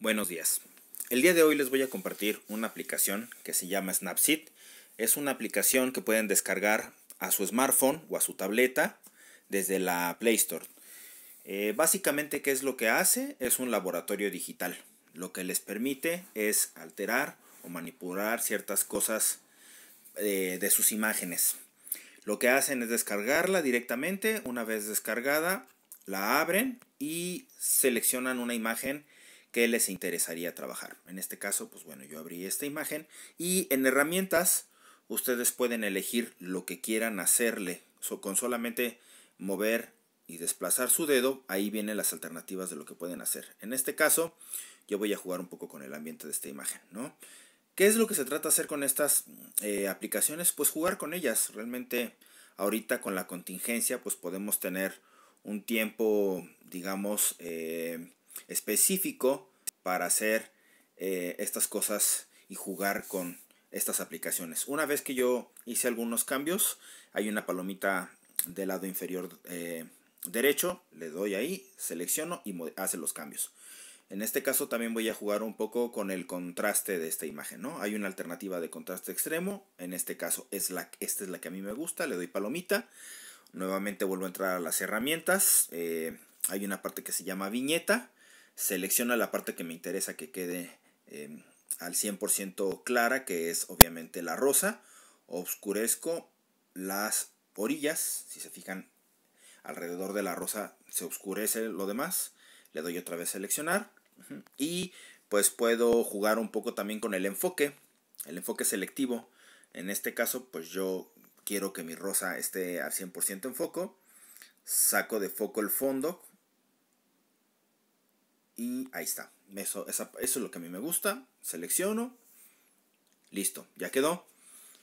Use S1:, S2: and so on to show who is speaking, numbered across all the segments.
S1: Buenos días. El día de hoy les voy a compartir una aplicación que se llama Snapseed. Es una aplicación que pueden descargar a su smartphone o a su tableta desde la Play Store. Eh, básicamente, ¿qué es lo que hace? Es un laboratorio digital. Lo que les permite es alterar o manipular ciertas cosas eh, de sus imágenes. Lo que hacen es descargarla directamente. Una vez descargada, la abren y seleccionan una imagen ¿Qué les interesaría trabajar. En este caso, pues bueno, yo abrí esta imagen y en herramientas ustedes pueden elegir lo que quieran hacerle. con solamente mover y desplazar su dedo, ahí vienen las alternativas de lo que pueden hacer. En este caso, yo voy a jugar un poco con el ambiente de esta imagen, ¿no? ¿Qué es lo que se trata de hacer con estas eh, aplicaciones? Pues jugar con ellas. Realmente ahorita con la contingencia pues podemos tener un tiempo, digamos, eh, específico para hacer eh, estas cosas y jugar con estas aplicaciones. Una vez que yo hice algunos cambios, hay una palomita del lado inferior eh, derecho, le doy ahí, selecciono y hace los cambios. En este caso también voy a jugar un poco con el contraste de esta imagen, ¿no? Hay una alternativa de contraste extremo, en este caso es la, esta es la que a mí me gusta, le doy palomita, nuevamente vuelvo a entrar a las herramientas, eh, hay una parte que se llama viñeta, selecciona la parte que me interesa que quede em, al 100% clara, que es obviamente la rosa. oscurezco las orillas, si se fijan, alrededor de la rosa se oscurece lo demás. Le doy otra vez seleccionar. Y pues puedo jugar un poco también con el enfoque, el enfoque selectivo. En este caso, pues yo quiero que mi rosa esté al 100% en foco. Saco de foco el fondo y ahí está. Eso, eso es lo que a mí me gusta. Selecciono. Listo, ya quedó.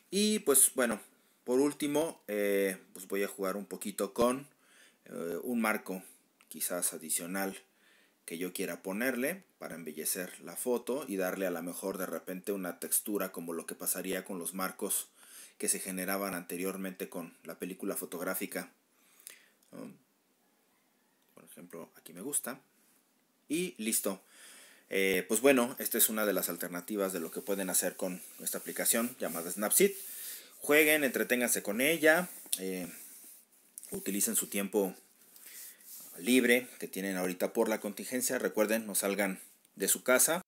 S1: Y pues bueno, por último, eh, pues voy a jugar un poquito con eh, un marco quizás adicional que yo quiera ponerle para embellecer la foto y darle a lo mejor de repente una textura como lo que pasaría con los marcos que se generaban anteriormente con la película fotográfica. Um, por ejemplo, aquí me gusta y listo. Eh, pues bueno, esta es una de las alternativas de lo que pueden hacer con esta aplicación llamada Snapseed. Jueguen, entreténganse con ella, eh, utilicen su tiempo libre que tienen ahorita por la contingencia. Recuerden, no salgan de su casa